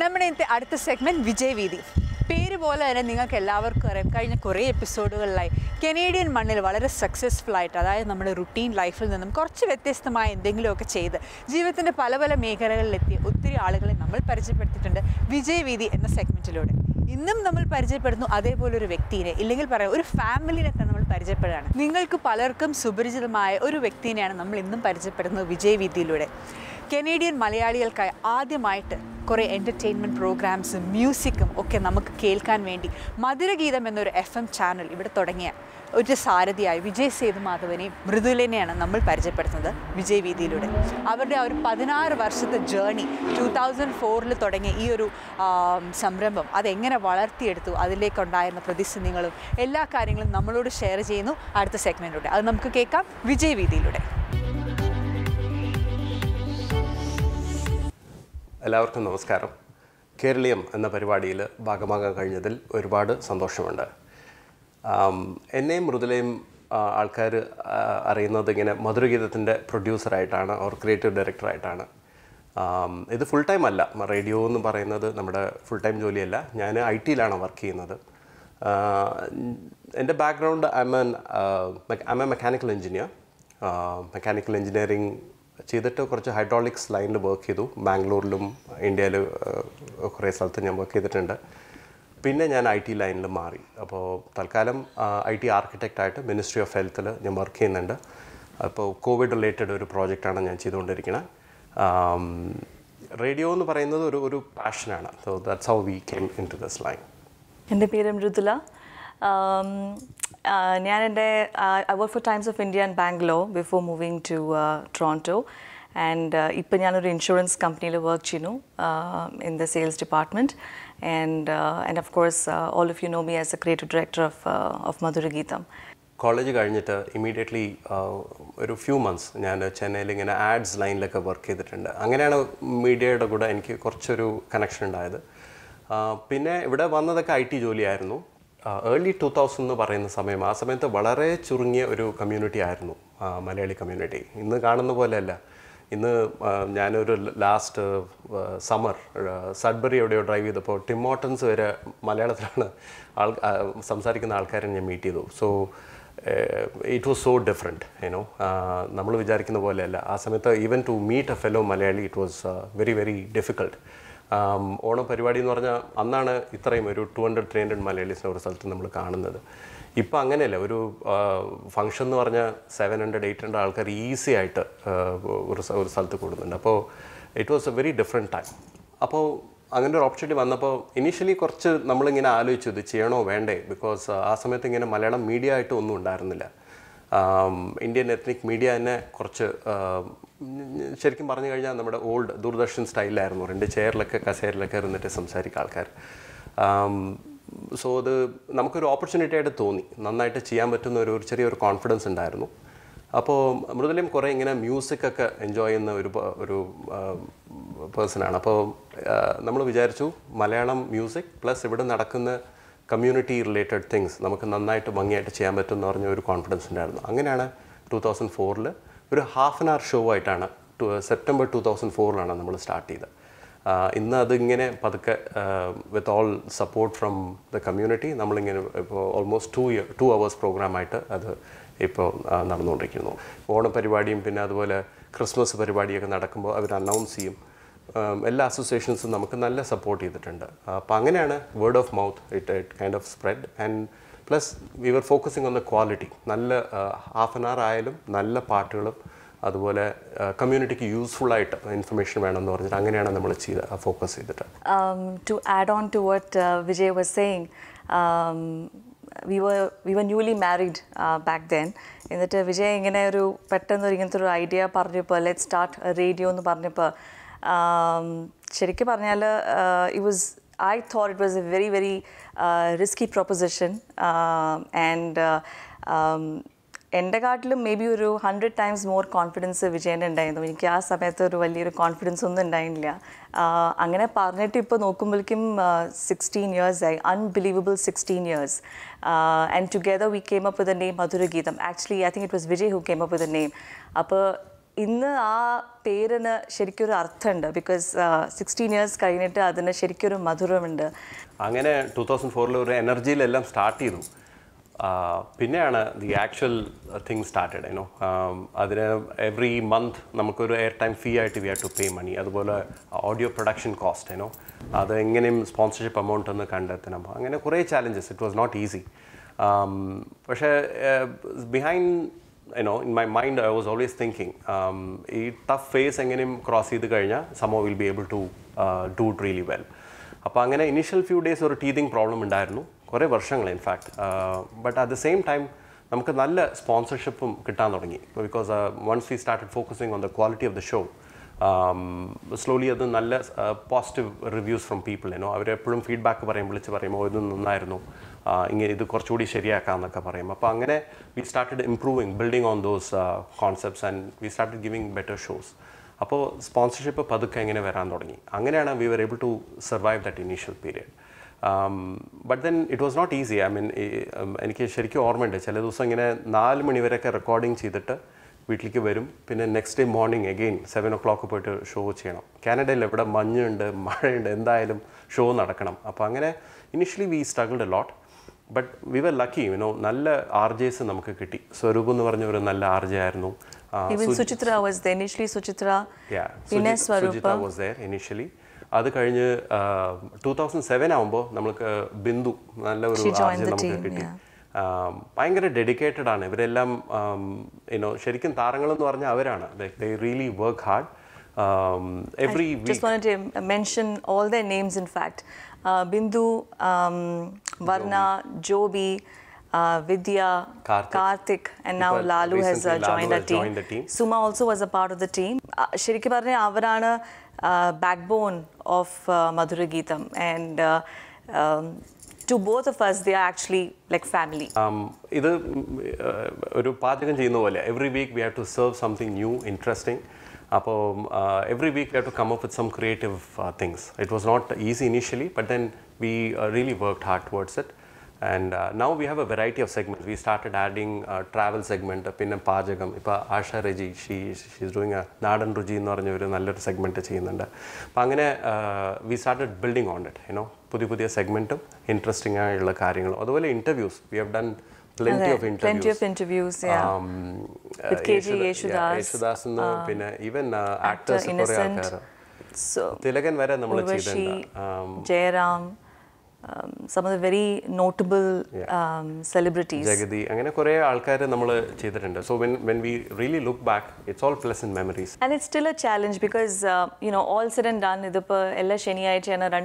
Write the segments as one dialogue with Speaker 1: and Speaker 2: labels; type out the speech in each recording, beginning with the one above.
Speaker 1: നമ്മുടെ ഇന്നത്തെ അടുത്ത സെഗ്മെൻറ്റ് വിജയവീതി പേര് പോലെ തന്നെ നിങ്ങൾക്ക് എല്ലാവർക്കും അറിയാം കഴിഞ്ഞ കുറേ എപ്പിസോഡുകളിലായി കനേഡിയൻ മണ്ണിൽ വളരെ സക്സസ്ഫുൾ ആയിട്ട് അതായത് നമ്മുടെ റുട്ടീൻ ലൈഫിൽ നിന്നും കുറച്ച് വ്യത്യസ്തമായ എന്തെങ്കിലുമൊക്കെ ചെയ്ത് ജീവിതത്തിൻ്റെ പല പല മേഖലകളിലെത്തിയ ഒത്തിരി ആളുകളെ നമ്മൾ പരിചയപ്പെടുത്തിയിട്ടുണ്ട് വിജയവീതി എന്ന സെഗ്മെൻറ്റിലൂടെ ഇന്നും നമ്മൾ പരിചയപ്പെടുന്നു അതേപോലെ ഒരു വ്യക്തിയെ ഇല്ലെങ്കിൽ പറയാം ഒരു ഫാമിലിനെ തന്നെ നമ്മൾ പരിചയപ്പെടുകയാണ് നിങ്ങൾക്ക് പലർക്കും സുപരിചിതമായ ഒരു വ്യക്തിനെയാണ് നമ്മൾ ഇന്നും പരിചയപ്പെടുന്നത് വിജയവീതിയിലൂടെ കനേഡിയൻ മലയാളികൾക്കായി ആദ്യമായിട്ട് കുറേ എൻ്റർടൈൻമെൻറ്റ് പ്രോഗ്രാംസും മ്യൂസിക്കും ഒക്കെ നമുക്ക് കേൾക്കാൻ വേണ്ടി മധുരഗീതം എന്നൊരു എഫ് എം ചാനൽ ഇവിടെ തുടങ്ങിയ ഒരു സാരഥിയായ വിജയ് സേതുമാധവനെയും മൃദുലിനെയാണ് നമ്മൾ പരിചയപ്പെടുത്തുന്നത് വിജയ് വീതിയിലൂടെ അവരുടെ ആ ഒരു പതിനാറ് വർഷത്തെ ജേണി ടു തൗസൻഡ് ഫോറിൽ തുടങ്ങിയ ഈ ഒരു സംരംഭം അതെങ്ങനെ വളർത്തിയെടുത്തു അതിലേക്കുണ്ടായിരുന്ന പ്രതിസന്ധികളും എല്ലാ കാര്യങ്ങളും നമ്മളോട് ഷെയർ ചെയ്യുന്നു അടുത്ത സെഗ്മെൻറ്റിലൂടെ അത് നമുക്ക് കേൾക്കാം വിജയ് വീതിയിലൂടെ
Speaker 2: എല്ലാവർക്കും നമസ്കാരം കേരളീയം എന്ന പരിപാടിയിൽ ഭാഗമാകാൻ കഴിഞ്ഞതിൽ ഒരുപാട് സന്തോഷമുണ്ട് എന്നെയും മൃദുലയും ആൾക്കാർ അറിയുന്നത് ഇങ്ങനെ മധുരഗീതത്തിൻ്റെ പ്രൊഡ്യൂസറായിട്ടാണ് ഓർ ക്രിയേറ്റീവ് ഡയറക്ടറായിട്ടാണ് ഇത് ഫുൾ ടൈം അല്ല റേഡിയോ എന്ന് പറയുന്നത് നമ്മുടെ ഫുൾ ടൈം ജോലിയല്ല ഞാൻ ഐ ടിയിലാണ് വർക്ക് ചെയ്യുന്നത് എൻ്റെ background I am an I am a mechanical engineer mechanical engineering ചെയ്തിട്ട് കുറച്ച് ഹൈഡ്രോളിക്സ് ലൈനിൽ വർക്ക് ചെയ്തു ബാംഗ്ലൂരിലും ഇന്ത്യയിൽ കുറേ സ്ഥലത്ത് ഞാൻ വർക്ക് ചെയ്തിട്ടുണ്ട് പിന്നെ ഞാൻ ഐ ടി ലൈനിൽ മാറി അപ്പോൾ തൽക്കാലം ഐ ടി ആർക്കിടെക്റ്റായിട്ട് മിനിസ്ട്രി ഓഫ് ഹെൽത്തിൽ ഞാൻ വർക്ക് ചെയ്യുന്നുണ്ട് അപ്പോൾ കോവിഡ് റിലേറ്റഡ് ഒരു പ്രോജക്റ്റാണ് ഞാൻ ചെയ്തുകൊണ്ടിരിക്കുന്നത് റേഡിയോ എന്ന് പറയുന്നത് ഒരു ഒരു പാഷനാണ് so that's how we came into this line
Speaker 3: എൻ്റെ പേര് അമൃതുല ഞാൻ എൻ്റെ I work for Times of India and Bangalore before moving to Toronto and ഇപ്പം ഞാനൊരു ഇൻഷുറൻസ് കമ്പനിയിൽ വർക്ക് ചെയ്യുന്നു in the sales department and and of course all of you know me as a creative director of of Madhurageetham
Speaker 2: college കഴിഞ്ഞിട്ട് immediately ഒരു few months ഞാൻ ചെന്നൈയിൽ ഇങ്ങനെ ads ലൈനിലൊക്കെ work ചെയ്തിട്ടുണ്ട് അങ്ങനെയാണ് മീഡിയയുടെ കൂടെ എനിക്ക് കുറച്ചൊരു കണക്ഷൻ ഉണ്ടായത് പിന്നെ ഇവിടെ വന്നതൊക്കെ ഐ ടി ജോലിയായിരുന്നു ഏർലി ടു തൗസൻഡ് എന്ന് പറയുന്ന സമയം ആ സമയത്ത് വളരെ ചുരുങ്ങിയ ഒരു കമ്മ്യൂണിറ്റി ആയിരുന്നു മലയാളി കമ്മ്യൂണിറ്റി ഇന്ന് കാണുന്ന പോലെയല്ല ഇന്ന് ഞാനൊരു ലാസ്റ്റ് സമ്മർ സഡ്ബറി എവിടെയോ ഡ്രൈവ് ചെയ്തപ്പോൾ ടിമോട്ടൻസ് വരെ മലയാളത്തിലാണ് ആൾ സംസാരിക്കുന്ന ആൾക്കാരെ ഞാൻ മീറ്റ് ചെയ്തു so it was so different you know നമ്മൾ വിചാരിക്കുന്ന പോലെയല്ല ആ സമയത്ത് even to meet a fellow Malayali it was very very difficult ഓണ പരിപാടി എന്ന് പറഞ്ഞാൽ അന്നാണ് ഇത്രയും ഒരു ടു ഹൺഡ്രഡ് ത്രീ ഹൺഡ്രഡ് മലയാളീസിനെ ഒരു സ്ഥലത്ത് നമ്മൾ കാണുന്നത് ഇപ്പം അങ്ങനെയല്ല ഒരു ഫംഗ്ഷൻ എന്ന് പറഞ്ഞാൽ സെവൻ ഹൺഡ്രഡ് എയ്റ്റ് ഹൺഡ്രഡ് ആൾക്കാർ ഈസി ആയിട്ട് ഒരു ഒരു സ്ഥലത്ത് കൂടുന്നുണ്ട് അപ്പോൾ it was a very different time അപ്പോൾ അങ്ങനെ ഒരു ഓപ്പർച്യൂണിറ്റി വന്നപ്പോൾ ഇനീഷ്യലി കുറച്ച് നമ്മളിങ്ങനെ ആലോചിച്ചു ഇത് ചെയ്യണോ വേണ്ടേ ബിക്കോസ് ആ സമയത്ത് ഇങ്ങനെ മലയാളം മീഡിയ ആയിട്ട് ഒന്നും ഉണ്ടായിരുന്നില്ല ഇന്ത്യൻ എത്നിക് മീഡിയ തന്നെ കുറച്ച് ശരിക്കും പറഞ്ഞു കഴിഞ്ഞാൽ നമ്മുടെ ഓൾഡ് ദൂരദർശൻ സ്റ്റൈലായിരുന്നു രണ്ട് ചെയറിലൊക്കെ കസേരിലൊക്കെ ഇരുന്നിട്ട് സംസാരിക്കുക ആൾക്കാർ സോ അത് നമുക്കൊരു ഓപ്പർച്യൂണിറ്റി ആയിട്ട് തോന്നി നന്നായിട്ട് ചെയ്യാൻ പറ്റുന്ന ഒരു ചെറിയൊരു കോൺഫിഡൻസ് ഉണ്ടായിരുന്നു അപ്പോൾ മൃദുലയും കുറേ ഇങ്ങനെ മ്യൂസിക്കൊക്കെ എൻജോയ് ചെയ്യുന്ന ഒരു ഒരു പേഴ്സണാണ് അപ്പോൾ നമ്മൾ വിചാരിച്ചു മലയാളം മ്യൂസിക് പ്ലസ് ഇവിടെ നടക്കുന്ന കമ്മ്യൂണിറ്റി റിലേറ്റഡ് തിങ്സ് നമുക്ക് നന്നായിട്ട് ഭംഗിയായിട്ട് ചെയ്യാൻ പറ്റുമെന്ന് എന്ന് പറഞ്ഞ ഒരു കോൺഫിഡൻസ് ഉണ്ടായിരുന്നു അങ്ങനെയാണ് ടു തൗസൻഡ് ഫോറിൽ ഒരു ഹാഫ് ആൻ അവർ ഷോ ആയിട്ടാണ് സെപ്റ്റംബർ ടു തൗസൻഡ് ഫോറിലാണ് നമ്മൾ സ്റ്റാർട്ട് ചെയ്തത് ഇന്ന് അതിങ്ങനെ പതുക്കെ with all support from the community നമ്മളിങ്ങനെ ഇപ്പോൾ almost two year two hours പ്രോഗ്രാമായിട്ട് അത് ഇപ്പോൾ നടന്നുകൊണ്ടിരിക്കുന്നു ഓണ പരിപാടിയും പിന്നെ അതുപോലെ ക്രിസ്മസ് പരിപാടിയൊക്കെ നടക്കുമ്പോൾ അവർ അനൗൺസ് ചെയ്യും എല്ലാ അസോസിയേഷൻസും നമുക്ക് നല്ല സപ്പോർട്ട് ചെയ്തിട്ടുണ്ട് അപ്പോൾ അങ്ങനെയാണ് word of mouth it it kind of spread and plus we are focusing on the quality നല്ല ഹാഫ് ആൻ അവർ ആയാലും നല്ല പാട്ടുകളും അതുപോലെ കമ്മ്യൂണിറ്റിക്ക് യൂസ്ഫുൾ ആയിട്ട് ഇൻഫർമേഷൻ വേണമെന്ന് പറഞ്ഞിട്ട് അങ്ങനെയാണ് നമ്മൾ ചെയ്ത് ഫോക്കസ് ചെയ്തിട്ട്
Speaker 3: to add on to what Vijay was saying we were newly married back then എന്നിട്ട് വിജയ് ഇങ്ങനെ ഒരു പെട്ടെന്ന് ഒരു ഇങ്ങനത്തെ ഒരു ഐഡിയ പറഞ്ഞപ്പോൾ ലെറ്റ് സ്റ്റാർട്ട് റേഡിയോ എന്ന് പറഞ്ഞപ്പോൾ um, uh, it was I thought it was a very very uh, risky proposition um, and endagattilu uh, um, maybe um, 100 times more confidence vijayan undayirunnu enikku aa samayathu oru valiyoru confidence onnu undayilla angane parnittu ippo nokkumbulkkum 16 years unbelievable 16 years uh, and together we came up with the name madhura actually i think it was vijay who came up with the name appo ഇന്ന് ആ പേരിന് ശരിക്കൊരു അർത്ഥമുണ്ട് because sixteen years കഴിഞ്ഞിട്ട് അതിന് ശരിക്കൊരു മധുരമുണ്ട്
Speaker 2: അങ്ങനെ ടൂ തൗസൻഡ് ഫോറിൽ ഒരു എനർജിയിലെല്ലാം സ്റ്റാർട്ട് ചെയ്തു പിന്നെയാണ് the actual thing started I know അതിന് എവറി മന്ത് നമുക്കൊരു എയർ ടൈം ഫീ ആയിട്ട് we have to pay money അതുപോലെ ഓഡിയോ പ്രൊഡക്ഷൻ കോസ്റ്റ് ഐനോ അത് എങ്ങനെയും സ്പോൺസർഷിപ്പ് എമൗണ്ട് ഒന്ന് കണ്ടെത്തണം അങ്ങനെ കുറേ challenges it was not easy പക്ഷേ behind I know in my mind I was always thinking ഈ ടഫ് ഫേസ് എങ്ങനെയും ക്രോസ് ചെയ്ത് കഴിഞ്ഞാൽ സമോ will be able to do it really well അപ്പോൾ അങ്ങനെ ഇനീഷ്യൽ ഫ്യൂ ഡേയ്സ് ഒരു ടീതിങ് പ്രോബ്ലം ഉണ്ടായിരുന്നു കുറേ വർഷങ്ങൾ in fact but at the same time നമുക്ക് നല്ല സ്പോൺസർഷിപ്പും കിട്ടാൻ തുടങ്ങി because once we started focusing on the quality of the show slowly um, അത് നല്ല പോസിറ്റീവ് റിവ്യൂസ് ഫ്രം പീപ്പിൾ എന്നോ അവരെപ്പോഴും ഫീഡ്ബാക്ക് പറയും വിളിച്ച് പറയുമ്പോൾ ഇത് നന്നായിരുന്നു ഇങ്ങനെ ഇത് കുറച്ചുകൂടി ശരിയാക്കാം എന്നൊക്കെ പറയും അപ്പോൾ അങ്ങനെ we started improving building on those concepts and we started giving better shows അപ്പോൾ സ്പോൺസർഷിപ്പ് പതുക്കെ ഇങ്ങനെ വരാൻ തുടങ്ങി അങ്ങനെയാണ് we were able to survive that initial period but then it was not easy I mean എനിക്ക് ശരിക്കും ഓർമ്മയുണ്ട് ചില ദിവസം ഇങ്ങനെ നാല് മണിവരെയൊക്കെ റെക്കോർഡിങ് ചെയ്തിട്ട് വീട്ടിലേക്ക് വരും പിന്നെ next day morning again seven o'clock പോയിട്ട് ഷോ ചെയ്യണം കാനഡയിൽ എവിടെ മഞ്ഞുണ്ട് മഴയുണ്ട് എന്തായാലും ഷോ നടക്കണം അപ്പോൾ അങ്ങനെ initially we struggled a lot but we were lucky you know നല്ല ആർ ജെസ് നമുക്ക് കിട്ടി സ്വരൂപ് എന്ന് പറഞ്ഞ ഒരു നല്ല ആർ ജെ ആയിരുന്നു
Speaker 3: Suchitra was initially
Speaker 2: was initially അത് കഴിഞ്ഞ് ടൂ തൗസൻഡ് സെവൻ ആകുമ്പോൾ നമുക്ക് ബിന്ദു നല്ല ഒരു ആർ ജെ നമുക്ക് കിട്ടി ഭയങ്കര ഡെഡിക്കേറ്റഡ് ആണ് ഇവരെല്ലാം യുനോ ശരിക്കും താരങ്ങളെന്ന് പറഞ്ഞാൽ അവരാണ് they really work hard Um, every I week. just
Speaker 3: wanted to mention all their names in fact uh, Bindu, um, Varna, Joby, uh, Vidya, Karthik, Karthik and now People Lalu has uh, joined, Lalu has team. joined the team. Suma also was a part of the team. Uh, ശരിക്കും പറഞ്ഞാൽ അവരാണ് back bone of Madhura Geetham and to both of us, they are actually like family.
Speaker 2: Um, every week we have to serve something new, interesting. Uh, every week we have to come up with some creative uh, things. It was not easy initially, but then we uh, really worked hard towards it. And now we have a variety of segment we started adding travel segment പിന്നെ പാചകം ഇപ്പോൾ Asha Reji she she's doing a Nadan Ruchi എന്ന് പറഞ്ഞ ഒരു നല്ലൊരു segment ചെയ്യുന്നുണ്ട് അപ്പോൾ അങ്ങനെ we started building on it you know പുതിയ പുതിയ സെഗ്മെൻറ്റും ഇൻട്രസ്റ്റിംഗ് ആയുള്ള കാര്യങ്ങളും അതുപോലെ interviews we have done plenty of interviews. Plenty of interviews, yeah. Um, With KG Yeshudas. Yeshudas എന്ന് പിന്നെ ഈവൻ ആക്ടേഴ്സ് uh, കുറേ ആൾക്കാർ തിലകൻ വരെ നമ്മൾ ചെയ്തിട്ടുണ്ട് um,
Speaker 3: Jayaram Um, some of the very notable yeah. um, celebrities. Jagadi.
Speaker 2: So when, when we really look back, it's all pleasant memories.
Speaker 3: And it's still a challenge because, uh, you know, all said and done, idupa, ella sheni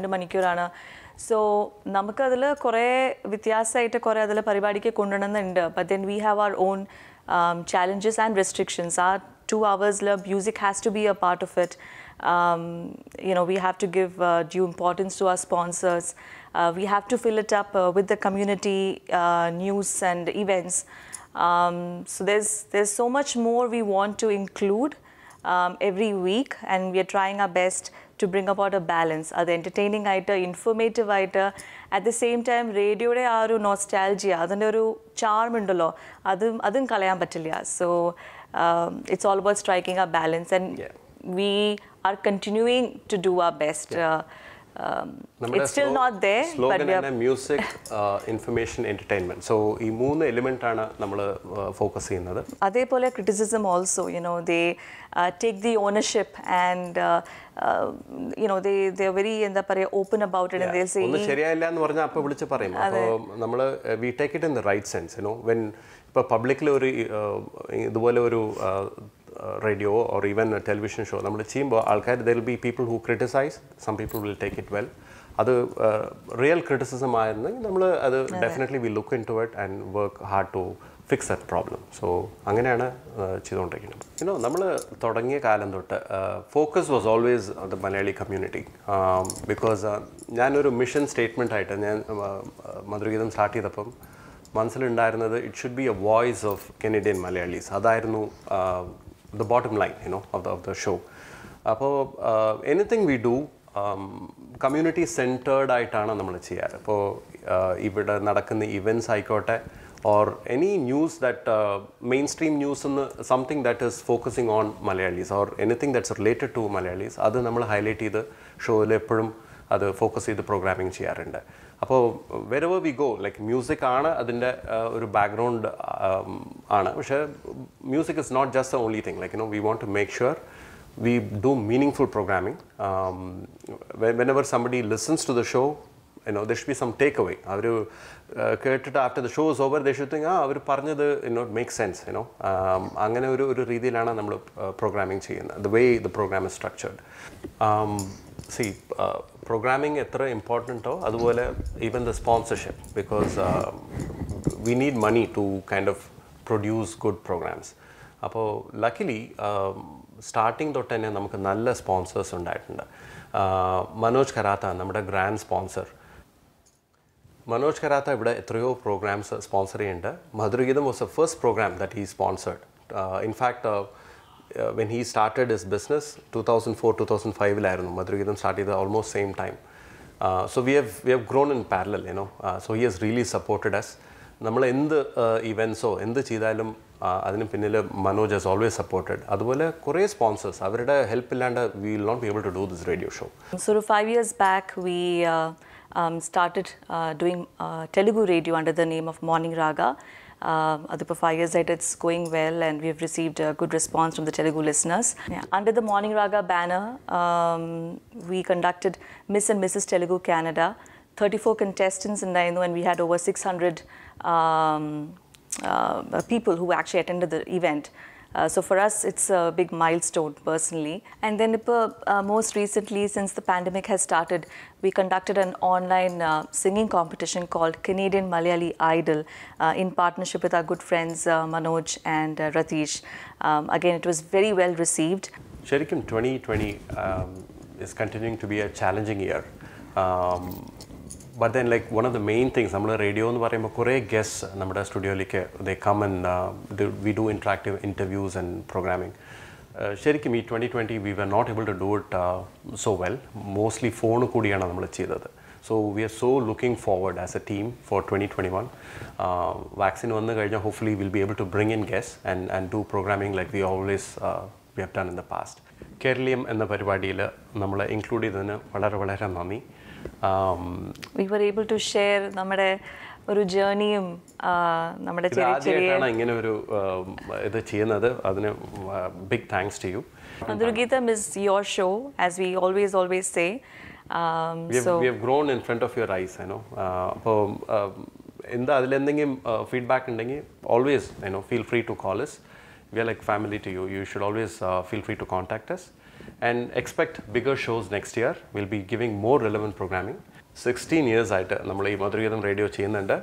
Speaker 3: manikur ana. So, namakadala kore vithyasa ita kore adala paribadike kundananda inda. But then we have our own um, challenges and restrictions. Our two hours la music has to be a part of it. Um, you know, we have to give uh, due importance to our sponsors. Uh, we have to fill it up uh, with the community uh, news and events. Um, so there's there's so much more we want to include um, every week, and we are trying our best to bring about a balance. Are the entertaining item, informative item, at the same time, radio de aru nostalgia, adanoru charm the indolo, adun adun So um, it's all about striking a balance, and we are continuing to do our best.
Speaker 2: It's still not the music information entertainment so ഈ മൂന്ന് element ആണ് നമ്മൾ focus uh, ചെയ്യുന്നത്
Speaker 3: അതേപോലെ criticism also you know they take the ownership and you know they they very എന്താ പറയുക open about it ഒന്ന്
Speaker 2: ശരിയായില്ല എന്ന് പറഞ്ഞാൽ അപ്പോൾ വിളിച്ച് പറയും അപ്പോൾ നമ്മൾ we take it in the right sense you know when ഇപ്പോൾ പബ്ലിക്കിൽ ഒരു uh, ഇതുപോലെ ഒരു uh, radio or even television show നമ്മൾ ചെയ്യുമ്പോൾ ആൾക്കാർ there'll be people who criticise some people will take it well അത് റിയൽ ക്രിറ്റിസിസം ആയിരുന്നെങ്കിൽ നമ്മൾ അത് definitely we look into it and work hard to fix that problem so അങ്ങനെയാണ് ചെയ്തുകൊണ്ടിരിക്കുന്നത് you know നമ്മൾ തുടങ്ങിയ കാലം തൊട്ട് focus was always the Malayali community because ഞാനൊരു മിഷൻ സ്റ്റേറ്റ്മെൻ്റ് ആയിട്ട് ഞാൻ മധുരഗീതം സ്റ്റാർട്ട് ചെയ്തപ്പം മനസ്സിലുണ്ടായിരുന്നത് it should be a voice of Canadian Malayalis അതായിരുന്നു the bottom line, you know, of the, of the show. അപ്പോൾ anything we do community centred ആയിട്ടാണ് നമ്മൾ ചെയ്യാറ് അപ്പോൾ uh, ഇവിടെ നടക്കുന്ന ഇവൻറ്റ്സ് ആയിക്കോട്ടെ or any news that mainstream news എന്ന് something that is focusing on Malayalis or anything that's related to Malayalis അത് നമ്മൾ ഹൈലൈറ്റ് ചെയ്ത് ഷോയിൽ എപ്പോഴും അത് ഫോക്കസ് ചെയ്ത് പ്രോഗ്രാമിംഗ് ചെയ്യാറുണ്ട് അപ്പോൾ wherever we go like music ആണ് അതിൻ്റെ ഒരു ബാക്ക്ഗ്രൗണ്ട് ആണ് പക്ഷേ music is not just only thing like you know we want to make sure we do meaningful programming Um, whenever somebody listens to the show, you know, there should be some takeaway. അവർ കേട്ടിട്ട് after the show is over they should think ആ അവർ പറഞ്ഞത് you know make sense you know അങ്ങനെ ഒരു ഒരു രീതിയിലാണ് നമ്മൾ പ്രോഗ്രാമിംഗ് ചെയ്യുന്നത് the way the program is structured see programming uh, എത്ര ഇമ്പോർട്ടൻറ്റോ അതുപോലെ even the sponsorship because we need money to kind of produce good programs അപ്പോൾ ലക്കിലി സ്റ്റാർട്ടിംഗ് തൊട്ട് തന്നെ നമുക്ക് നല്ല സ്പോൺസേഴ്സ് ഉണ്ടായിട്ടുണ്ട് uh, മനോജ് കരാത്ത നമ്മുടെ ഗ്രാൻഡ് സ്പോൺസർ മനോജ് കരാത്ത ഇവിടെ എത്രയോ പ്രോഗ്രാംസ് സ്പോൺസർ ചെയ്യുന്നുണ്ട് Madhurageetham was a first program that he sponsored in fact Uh, when he started his business 2004-2005 ilayirunnu madhurigidam started almost same time uh, so we have we have grown in parallel you know uh, so he has really supported us നമ്മൾ എന്ത് ഇവൻസോ എന്ത് ചെയ്താലും അതിന് പിന്നിൽ മനോജ് ഹസ് always supported അതുപോലെ കുറേ sponsors അവരുടെ help ഇല്ലാണ്ട് we will not be able to do this radio show.
Speaker 3: So five years back, we um, started doing Telugu radio under the name of Morning Raga. Um, the is that it's going well and we've received a good response from the Telugu listeners. Yeah. Under the Morning Raga banner, um, we conducted Miss and Mrs. Telugu Canada, 34 contestants in Nainu and we had over 600 um, uh, people who actually attended the event. Uh, so for us, it's a big milestone personally. And then uh, most recently, since the pandemic has started, we conducted an online uh, singing competition called Canadian Malayali Idol in partnership with our good friends Manoj and Ratish. Um, again, it was very well received.
Speaker 2: Sherikim, 2020 um, is continuing to be a challenging year. Um, but then like one of the main things നമ്മൾ radio എന്ന് പറയുമ്പോൾ കുറേ guest നമ്മുടെ സ്റ്റുഡിയോയിലേക്ക് they come and we do interactive interviews and programming ശരിക്കും ഈ twenty twenty we were not able to do it so well mostly phone കൂടിയാണ് നമ്മൾ ചെയ്തത് so we are so looking forward as a team for twenty twenty one vaccine വന്നു കഴിഞ്ഞാൽ hopefully will be able to bring in guess and and do programming like we always we have done in the past Keraleeyam എന്ന പരിപാടിയിൽ നമ്മൾ include ചെയ്തതിന് വളരെ വളരെ നന്ദി
Speaker 3: we were able to share നമ്മുടെ ഒരു ജേണിയും നമ്മുടെ ആദ്യമായിട്ടാണ്
Speaker 2: ഇങ്ങനെ ഒരു ഇത് ചെയ്യുന്നത് അതിന് ബിഗ് താങ്ക്സ് ടു യു
Speaker 3: ദുർഗീതം is your show as we always always say
Speaker 2: grown in front of your eyes I know അപ്പോൾ എന്താ അതിലെന്തെങ്കിലും ഫീഡ്ബാക്ക് ഉണ്ടെങ്കിൽ always I know feel free to call is we are like family to you. You should always uh, feel free to contact us and expect bigger shows next year. We'll be giving more relevant programming. 16 years ആയിട്ട് നമ്മൾ ഈ Madhurageetham radio ചെയ്യുന്നുണ്ട്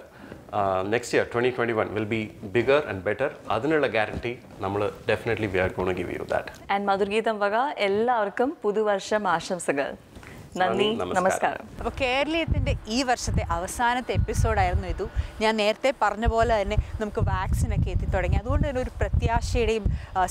Speaker 2: next year twenty twenty one will be bigger and better അതിനുള്ള guarantee നമ്മൾ definitely we are gonna give you that
Speaker 3: and
Speaker 1: Madhurageetham വക എല്ലാവർക്കും പുതുവർഷം ആശംസകൾ
Speaker 2: നന്ദി നമസ്കാരം
Speaker 1: അപ്പോൾ കേരളീയത്തിൻ്റെ ഈ വർഷത്തെ അവസാനത്തെ എപ്പിസോഡായിരുന്നു ഇതു ഞാൻ നേരത്തെ പറഞ്ഞ പോലെ തന്നെ നമുക്ക് വാക്സിനൊക്കെ എത്തി തുടങ്ങി അതുകൊണ്ട് തന്നെ ഒരു പ്രത്യാശയുടെയും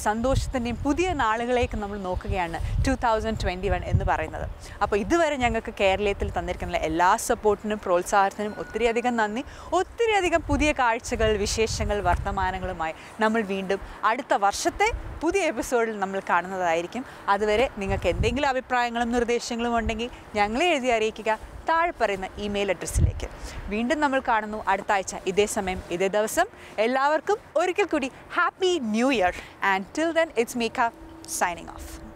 Speaker 1: സന്തോഷത്തിൻ്റെയും പുതിയ നാളുകളേക്ക് നമ്മൾ നോക്കുകയാണ് ടു തൗസൻഡ് ട്വൻറ്റി വൺ എന്ന് പറയുന്നത് അപ്പോൾ ഇതുവരെ ഞങ്ങൾക്ക് കേരളീയത്തിൽ തന്നിരിക്കുന്ന എല്ലാ സപ്പോർട്ടിനും പ്രോത്സാഹനത്തിനും ഒത്തിരി അധികം നന്ദി ഒത്തിരി അധികം പുതിയ കാഴ്ചകൾ വിശേഷങ്ങൾ വർത്തമാനങ്ങളുമായി നമ്മൾ വീണ്ടും അടുത്ത വർഷത്തെ പുതിയ എപ്പിസോഡിൽ നമ്മൾ കാണുന്നതായിരിക്കും അതുവരെ നിങ്ങൾക്ക് എന്തെങ്കിലും അഭിപ്രായങ്ങളും നിർദ്ദേശങ്ങളും ഉണ്ടെങ്കിൽ ഞങ്ങളെ എഴുതി അറിയിക്കുക താഴെ പറയുന്ന ഇമെയിൽ അഡ്രസ്സിലേക്ക് വീണ്ടും നമ്മൾ കാണുന്നു അടുത്ത ആഴ്ച ഇതേ സമയം ഇതേ ദിവസം എല്ലാവർക്കും ഒരിക്കൽ കൂടി happy new year and till then it's മേക്ക സൈനിങ് ഓഫ്